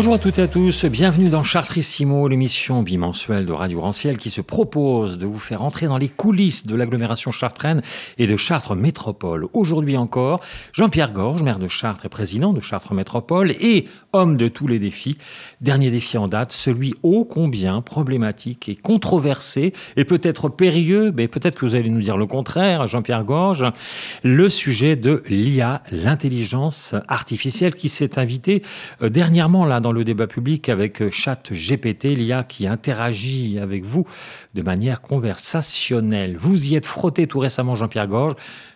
Bonjour à toutes et à tous, bienvenue dans Chartrissimo, l'émission bimensuelle de Radio Ranciel qui se propose de vous faire entrer dans les coulisses de l'agglomération chartraine et de Chartres Métropole. Aujourd'hui encore, Jean-Pierre Gorge, maire de Chartres et président de Chartres Métropole et homme de tous les défis, dernier défi en date, celui ô combien problématique et controversé et peut-être périlleux, mais peut-être que vous allez nous dire le contraire, Jean-Pierre Gorge, le sujet de l'IA, l'intelligence artificielle qui s'est invitée euh, dernièrement là dans le débat public avec euh, ChatGPT, l'IA qui interagit avec vous de manière conversationnelle. Vous y êtes frotté tout récemment, Jean-Pierre Gorge.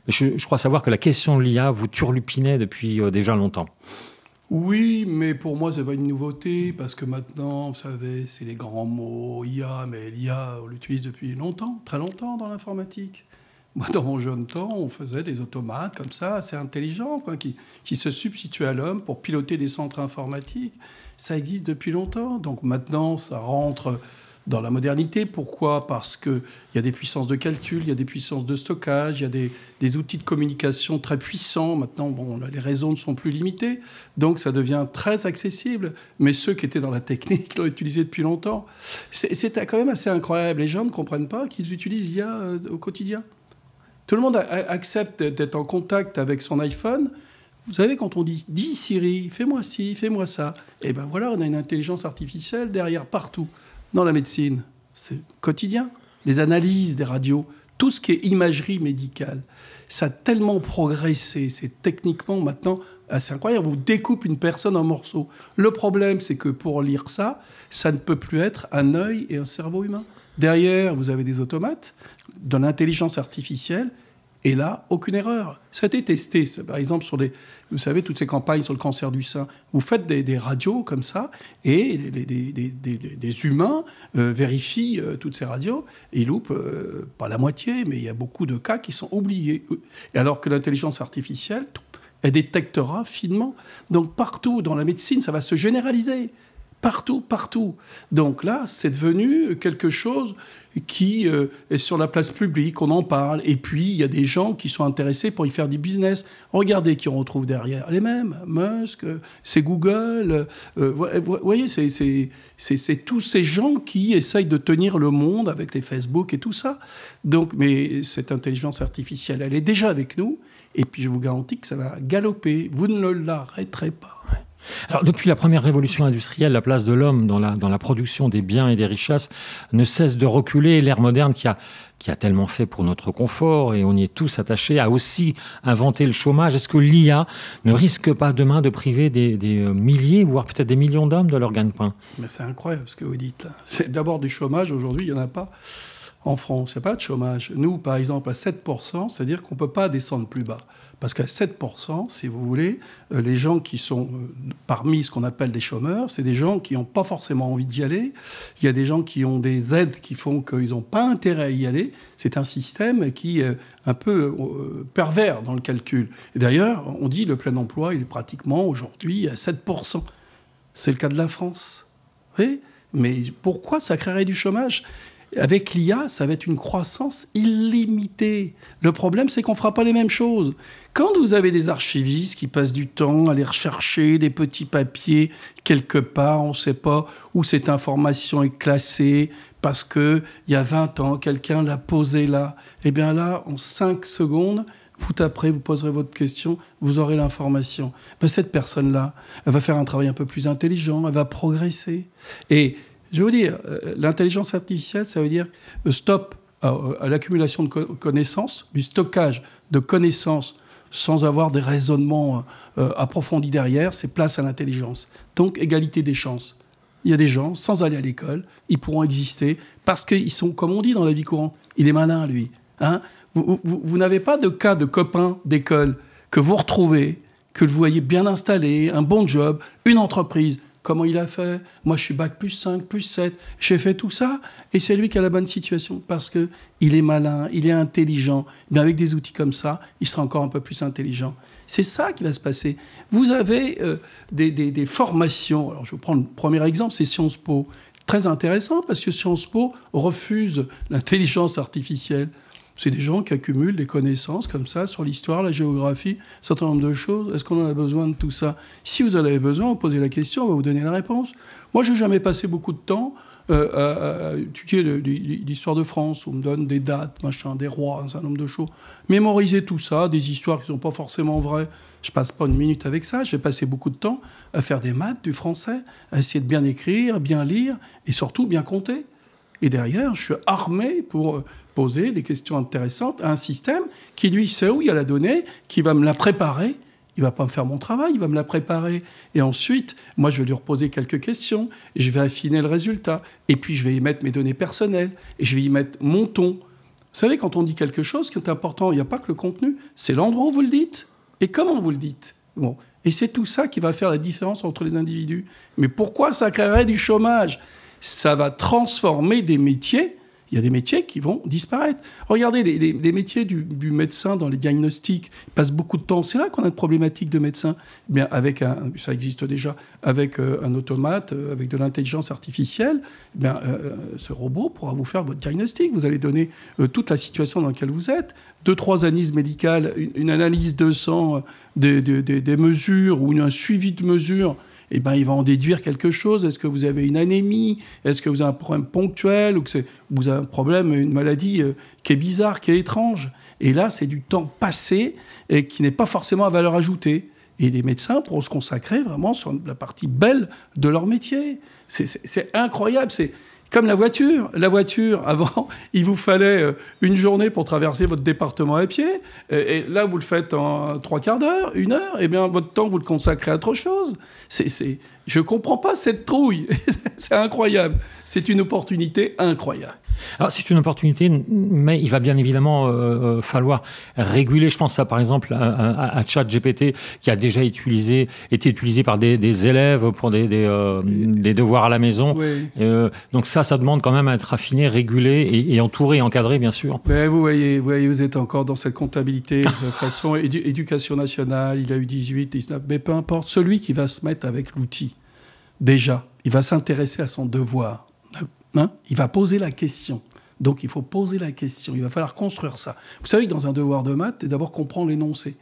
Je, je crois savoir que la question de l'IA vous turlupinait depuis euh, déjà longtemps. Oui, mais pour moi, ce n'est pas une nouveauté, parce que maintenant, vous savez, c'est les grands mots, IA, mais l'IA, on l'utilise depuis longtemps, très longtemps dans l'informatique. Moi, dans mon jeune temps, on faisait des automates comme ça, assez intelligents, qui, se substituaient à l'homme pour piloter des centres informatiques. Ça existe depuis longtemps. Donc maintenant, ça rentre dans la modernité. Pourquoi Parce qu'il y a des puissances de calcul, il y a des puissances de stockage, il y a des, outils de communication très puissants. Maintenant, bon, les réseaux ne sont plus limités, donc ça devient très accessible. Mais ceux qui étaient dans la technique l'ont utilisé depuis longtemps. C'est quand même assez incroyable. Les gens ne comprennent pas qu'ils utilisent l'IA euh, au quotidien. Tout le monde accepte d'être en contact avec son iPhone. Vous savez, quand on dit « dis Siri, fais-moi ci, fais-moi ça », eh ben voilà, on a une intelligence artificielle derrière partout. Dans la médecine, c'est quotidien. Les analyses des radios, tout ce qui est imagerie médicale, ça a tellement progressé. C'est techniquement maintenant assez incroyable. Vous découpez une personne en morceaux. Le problème, c'est que pour lire ça, ça ne peut plus être un œil et un cerveau humain. Derrière, vous avez des automates, de l'intelligence artificielle, et là, aucune erreur. Ça a été testé, par exemple, sur des, vous savez, toutes ces campagnes sur le cancer du sein. Vous faites des, radios comme ça, et des, humains euh, vérifient euh, toutes ces radios, et ils loupent, euh, pas la moitié, mais il y a beaucoup de cas qui sont oubliés. Et Alors que l'intelligence artificielle, elle détectera finement. Donc partout dans la médecine, ça va se généraliser partout, partout. Donc là, c'est devenu quelque chose qui euh, est sur la place publique, on en parle, et puis il y a des gens qui sont intéressés pour y faire du business. Regardez qui on retrouve derrière, les mêmes, Musk, c'est Google, euh, vous voyez, c'est tous ces gens qui essayent de tenir le monde avec les Facebook et tout ça. Donc, mais cette intelligence artificielle, elle est déjà avec nous, et puis je vous garantis que ça va galoper, vous ne l'arrêterez pas. Alors, depuis la première révolution industrielle, la place de l'homme dans la, dans la production des biens et des richesses ne cesse de reculer. L'ère moderne qui a, qui a tellement fait pour notre confort, et on y est tous attachés, a aussi inventé le chômage. Est-ce que l'IA ne risque pas demain de priver des, des euh, milliers, voire peut-être des millions d'hommes de leur de pain C'est incroyable ce que vous dites C'est d'abord du chômage, aujourd'hui il n'y en a pas. En France, il n'y a pas de chômage. Nous, par exemple, à 7%, c'est-à-dire qu'on ne peut pas descendre plus bas. Parce qu'à 7%, si vous voulez, euh, les gens qui sont euh, parmi ce qu'on appelle des chômeurs, c'est des gens qui n'ont pas forcément envie d'y aller. Il y a des gens qui ont des aides qui font qu'ils n'ont pas intérêt à y aller. C'est un système qui est euh, un peu pervers dans le calcul. D'ailleurs, on dit le plein emploi, il est pratiquement aujourd'hui à 7%. C'est le cas de la France. mais pourquoi ça créerait du chômage avec l'IA, ça va être une croissance illimitée. Le problème, c'est qu'on ne fera pas les mêmes choses. Quand vous avez des archivistes qui passent du temps à aller rechercher des petits papiers quelque part, on ne sait pas où cette information est classée, parce qu'il y a 20 ans, quelqu'un l'a posée là, eh bien là, en 5 secondes, tout après, vous poserez votre question, vous aurez l'information. Mais cette personne-là, elle va faire un travail un peu plus intelligent, elle va progresser. Et je veux dire, euh, l'intelligence artificielle, ça veut dire euh, stop euh, à, l'accumulation de connaissances, du stockage de connaissances sans avoir des raisonnements approfondis derrière, c'est place à l'intelligence. Donc égalité des chances. Il y a des gens, sans aller à l'école, ils pourront exister parce qu'ils sont, comme on dit dans la vie courante, il est malin, lui. Hein. vous, n'avez pas de cas de copains d'école que vous retrouvez, que vous voyez bien installé, un bon job, une entreprise comment il a fait. Moi, je suis bac plus 5, plus 7. J'ai fait tout ça. Et c'est lui qui a la bonne situation parce que il est malin, il est intelligent. Mais avec des outils comme ça, il sera encore un peu plus intelligent. C'est ça qui va se passer. Vous avez euh, des, formations. Alors, je vais prendre le premier exemple, c'est Sciences Po. Très intéressant parce que Sciences Po refuse l'intelligence artificielle. C'est des gens qui accumulent des connaissances comme ça sur l'histoire, la géographie, un certain nombre de choses. Est-ce qu'on en a besoin de tout ça Si vous en avez besoin, vous posez la question, on va vous donner la réponse. Moi, je n'ai jamais passé beaucoup de temps euh, à, étudier l'histoire de France. On me donne des dates, machin, des rois, un certain nombre de choses. Mémoriser tout ça, des histoires qui ne sont pas forcément vraies. Je passe pas une minute avec ça. J'ai passé beaucoup de temps à faire des maths du français, à essayer de bien écrire, bien lire et surtout bien compter. Et derrière, je suis armé pour euh, poser des questions intéressantes à un système qui, lui, sait où il y a la donnée, qui va me la préparer. Il va pas me faire mon travail, il va me la préparer. Et ensuite, moi, je vais lui reposer quelques questions, je vais affiner le résultat. Et puis, je vais y mettre mes données personnelles, et je vais y mettre mon ton. Vous savez, quand on dit quelque chose, qui est important, il n'y a pas que le contenu, c'est l'endroit où vous le dites, et comment vous le dites. Bon. Et c'est tout ça qui va faire la différence entre les individus. Mais pourquoi ça créerait du chômage ça va transformer des métiers. Il y a des métiers qui vont disparaître. Regardez, les, les, métiers du, médecin dans les diagnostics passent beaucoup de temps. C'est là qu'on a une problématique de médecin. avec ça existe déjà, avec euh, un automate, euh, avec de l'intelligence artificielle, euh, ce robot pourra vous faire votre diagnostic. Vous allez donner toute la situation dans laquelle vous êtes, deux, trois analyses médicales, une, analyse de sang, des, mesures ou un suivi de mesures eh ben, il va en déduire quelque chose. Est-ce que vous avez une anémie Est-ce que vous avez un problème ponctuel Ou que vous avez un problème, une maladie euh, qui est bizarre, qui est étrange Et là, c'est du temps passé et qui n'est pas forcément à valeur ajoutée. Et les médecins pourront se consacrer vraiment sur la partie belle de leur métier. C'est incroyable. C'est comme la voiture. La voiture, avant, il vous fallait euh, une journée pour traverser votre département à pied. Euh, et, là, vous le faites en trois quarts d'heure, une heure. Et eh bien, votre temps, vous le consacrez à autre chose. C'est, c'est, je comprends pas cette trouille. c'est incroyable. C'est une opportunité incroyable c'est une opportunité, mais il va bien évidemment euh, euh, falloir réguler. Je pense à par exemple à, à, GPT ChatGPT qui a déjà utilisé, été utilisé par des, élèves pour euh, des, devoirs à la maison. donc ça, ça demande quand même à être affiné, régulé et, entouré, encadré bien sûr. Mais vous voyez, vous, êtes encore dans cette comptabilité de façon éducation nationale. Il a eu 18, 19, mais peu importe. Celui qui va se mettre avec l'outil, déjà, il va s'intéresser à son devoir Hein, il va poser la question. Donc il faut poser la question. Il va falloir construire ça. Vous savez que dans un devoir de maths, c'est d'abord comprendre l'énoncé.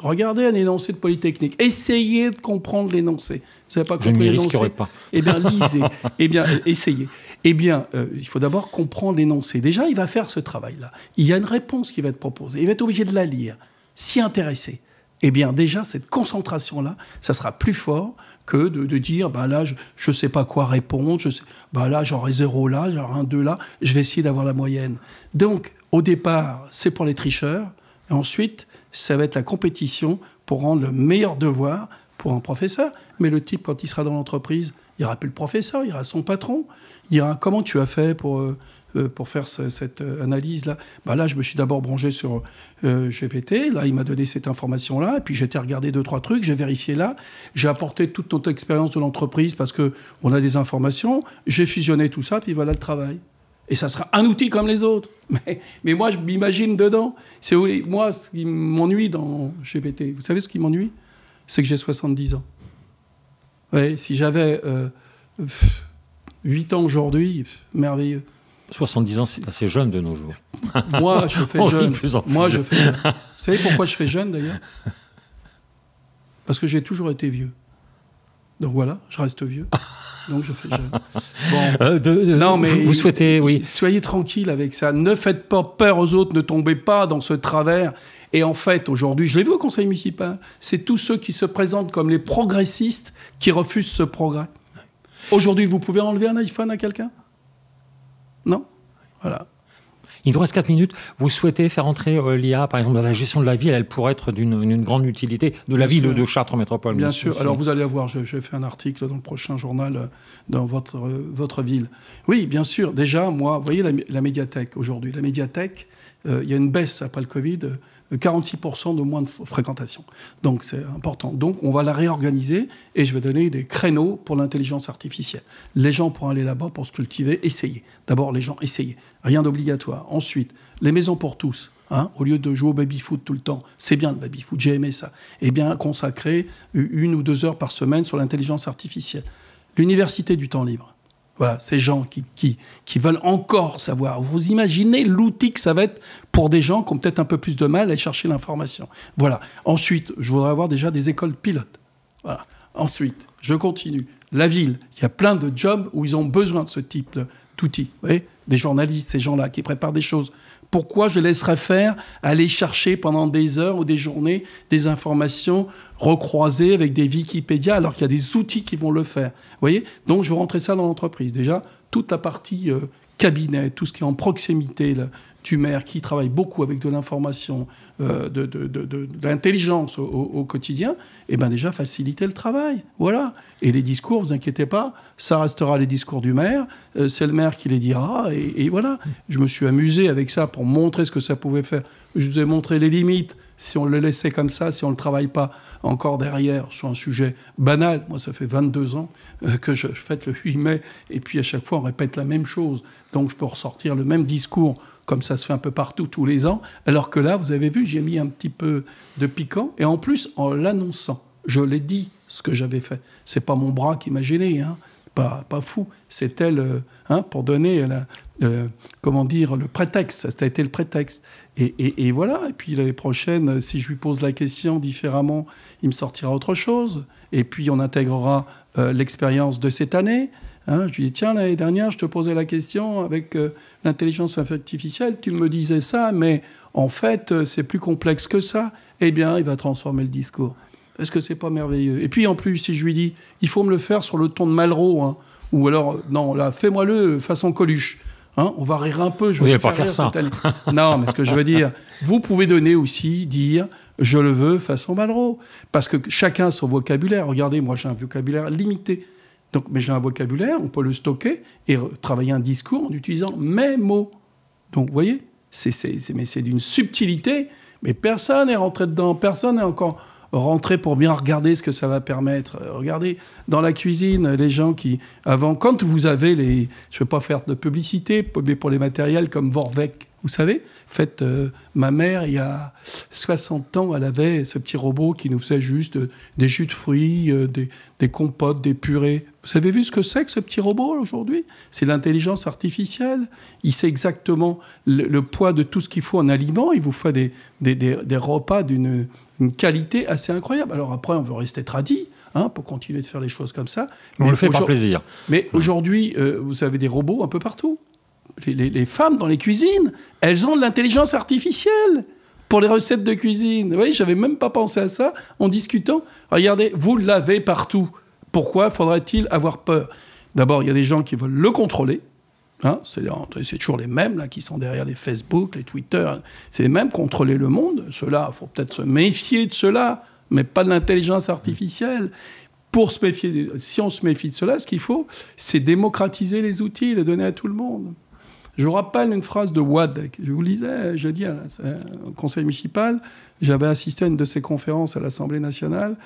Regardez un énoncé de Polytechnique. Essayez de comprendre l'énoncé. Vous savez pas compris l'énoncé pas. Eh bien, lisez. eh bien, euh, essayez. Eh bien, euh, il faut d'abord comprendre l'énoncé. Déjà, il va faire ce travail-là. Il y a une réponse qui va être proposée. Il va être obligé de la lire, s'y intéresser eh bien déjà, cette concentration-là, ça sera plus fort que de, dire, bah là, je ne sais pas quoi répondre, je sais, bah là, j'aurai zéro là, j'aurai un 2 là, je vais essayer d'avoir la moyenne. Donc, au départ, c'est pour les tricheurs, et ensuite, ça va être la compétition pour rendre le meilleur devoir pour un professeur. Mais le type, quand il sera dans l'entreprise, il aura plus le professeur, il ira son patron, il dira comment tu as fait pour... Euh, euh, pour faire cette euh, analyse-là. Bah là, je me suis d'abord branché sur euh, GPT. Là, il m'a donné cette information-là. Et puis, j'étais regardé deux, trois trucs. J'ai vérifié là. J'ai apporté toute notre expérience de l'entreprise parce qu'on a des informations. J'ai fusionné tout ça. Puis voilà le travail. Et ça sera un outil comme les autres. Mais, moi, je m'imagine dedans. C'est moi ce qui m'ennuie dans GPT. Vous savez ce qui m'ennuie C'est que j'ai 70 ans. Ouais, si j'avais 8 ans aujourd'hui, merveilleux. 70 ans, c'est assez jeune de nos jours. Moi, je fais jeune. Moi, je fais Vous savez pourquoi je fais jeune d'ailleurs Parce que j'ai toujours été vieux. Donc voilà, je reste vieux. Donc je fais jeune. Euh, non, mais vous souhaitez, oui. Soyez tranquille avec ça. Ne faites pas peur aux autres. Ne tombez pas dans ce travers. Et en fait, aujourd'hui, je l'ai vu au conseil municipal, c'est tous ceux qui se présentent comme les progressistes qui refusent ce progrès. Aujourd'hui, vous pouvez enlever un iPhone à quelqu'un non. Voilà. Il nous reste 4 minutes. Vous souhaitez faire entrer euh, l'IA, par exemple, dans la gestion de la ville. Elle pourrait être d'une grande utilité de la ville de Chartres métropole. Bien, sûr. Alors, vous allez avoir, j'ai fait un article dans le prochain journal euh, dans votre, euh, votre ville. Oui, bien sûr. Déjà, moi, vous voyez la médiathèque aujourd'hui. La médiathèque, il y a une baisse après le Covid. 46% de moins de fréquentation. Donc c'est important. Donc on va la réorganiser et je vais donner des créneaux pour l'intelligence artificielle. Les gens pourront aller là-bas pour se cultiver, essayer. D'abord les gens essayer, rien d'obligatoire. Ensuite, les maisons pour tous. Hein, au lieu de jouer au baby-foot tout le temps, c'est bien le baby-foot, j'ai aimé ça. Eh bien, consacrer une ou deux heures par semaine sur l'intelligence artificielle. L'université du temps libre. Voilà, ces gens qui, veulent encore savoir. Vous imaginez l'outil que ça va être pour des gens qui ont peut-être un peu plus de mal à chercher l'information. Voilà. Ensuite, je voudrais avoir déjà des écoles pilotes. Voilà. Ensuite, je continue. La ville, il y a plein de jobs où ils ont besoin de ce type d'outils. Vous voyez Des journalistes, ces gens-là qui préparent des choses pourquoi je laisserais faire aller chercher pendant des heures ou des journées des informations recroisées avec des Wikipédia alors qu'il y a des outils qui vont le faire voyez Donc, je veux rentrer ça dans l'entreprise. Déjà, toute la partie euh, cabinet, tout ce qui est en proximité, là maire qui travaille beaucoup avec de l'information, euh, de, l'intelligence au, quotidien, eh bien déjà faciliter le travail. Voilà. Et les discours, vous inquiétez pas, ça restera les discours du maire, euh, c'est le maire qui les dira, et, voilà. Je me suis amusé avec ça pour montrer ce que ça pouvait faire. Je vous ai montré les limites. Si on le laissait comme ça, si on ne le travaille pas encore derrière sur un sujet banal, moi ça fait 22 ans euh, que je fête le 8 mai, et puis à chaque fois on répète la même chose. Donc je peux ressortir le même discours comme ça se fait un peu partout tous les ans. Alors que là, vous avez vu, j'ai mis un petit peu de piquant. Et en plus, en l'annonçant, je l'ai dit ce que j'avais fait. C'est pas mon bras qui m'a gêné, hein. pas, pas fou. C'était euh, hein, pour donner comment dire, le prétexte. Ça a été le prétexte. Et, voilà. Et puis l'année prochaine, euh, si je lui pose la question différemment, il me sortira autre chose. Et puis on intégrera euh, l'expérience de cette année. Hein, je lui dis, tiens, l'année dernière, je te posais la question avec euh, l'intelligence artificielle, tu me disais ça, mais en fait, euh, c'est plus complexe que ça. Eh bien, il va transformer le discours. Est-ce que c'est pas merveilleux Et puis, en plus, si je lui dis, il faut me le faire sur le ton de Malraux, hein. ou alors, euh, non, là, fais-moi-le façon Coluche. Hein, on va rire un peu, je vous vais pas faire, faire ça. non, mais ce que je veux dire, vous pouvez donner aussi, dire, je le veux façon Malraux. Parce que chacun son vocabulaire. Regardez, moi, j'ai un vocabulaire limité donc, mais j'ai un vocabulaire, on peut le stocker et travailler un discours en utilisant mes mots. Donc, vous voyez, c'est, mais c'est d'une subtilité, mais personne n'est rentré dedans, personne n'est encore rentré pour bien regarder ce que ça va permettre. Euh, regardez, dans la cuisine, les gens qui, avant, quand vous avez les, je ne veux pas faire de publicité, mais pour les matériels comme Vorvec, vous savez, faites euh, ma mère, il y a 60 ans, elle avait ce petit robot qui nous faisait juste euh, des jus de fruits, euh, des, compotes, des purées. Vous avez vu ce que c'est que ce petit robot aujourd'hui C'est l'intelligence artificielle. Il sait exactement le, poids de tout ce qu'il faut en aliment. Il vous fait des, des, des, des repas d'une qualité assez incroyable. Alors après, on veut rester tradit. Hein, pour continuer de faire les choses comme ça. On mais le fait par plaisir. Mais aujourd'hui, vous avez des robots un peu partout les, femmes dans les cuisines, elles ont de l'intelligence artificielle pour les recettes de cuisine. Vous voyez, j'avais même pas pensé à ça en discutant. Regardez, vous l'avez partout. Pourquoi faudrait-il avoir peur D'abord, il y a des gens qui veulent le contrôler. Hein. c'est toujours les mêmes là, qui sont derrière les Facebook, les Twitter. C'est les mêmes, contrôler le monde. Cela, il faut peut-être se méfier de cela, mais pas de l'intelligence artificielle. Pour se méfier, si on se méfie de cela, ce qu'il faut, c'est démocratiser les outils, les donner à tout le monde. Je vous rappelle une phrase de Wad. Je vous lisais jeudi euh, au conseil municipal. J'avais assisté à une de ses conférences à l'Assemblée nationale,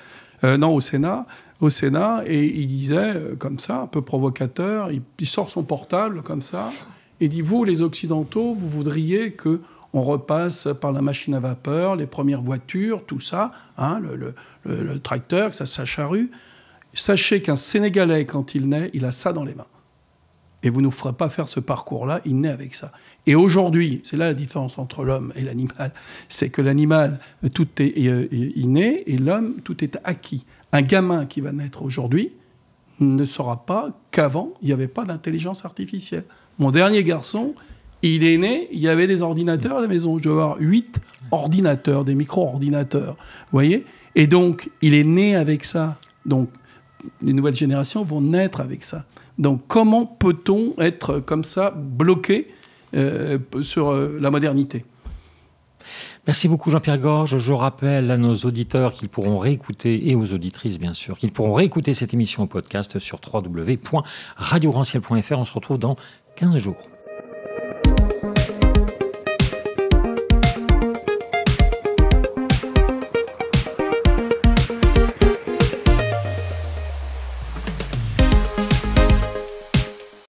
euh, non, au Sénat. Au Sénat, et il disait, euh, comme ça, un peu provocateur, il, sort son portable, comme ça, et dit Vous, les Occidentaux, vous voudriez que on repasse par la machine à vapeur, les premières voitures, tout ça, hein, le, tracteur, que ça, sa Sachez qu'un Sénégalais, quand il naît, il a ça dans les mains. Et vous ne nous ferez pas faire ce parcours-là, il naît avec ça. Et aujourd'hui, c'est là la différence entre l'homme et l'animal, c'est que l'animal, euh, tout est euh, inné, et l'homme, tout est acquis. Un gamin qui va naître aujourd'hui ne saura pas qu'avant, il n'y avait pas d'intelligence artificielle. Mon dernier garçon, il est né, il y avait des ordinateurs à la maison. Je dois avoir huit ordinateurs, des micro-ordinateurs, voyez Et donc, il est né avec ça. Donc, les nouvelles générations vont naître avec ça. Donc comment peut-on être comme ça bloqué euh, sur euh, la modernité Merci beaucoup Jean-Pierre Gorge. Je rappelle à nos auditeurs qu'ils pourront réécouter, et aux auditrices bien sûr, qu'ils pourront réécouter cette émission au podcast sur www.radioranciel.fr. On se retrouve dans 15 jours.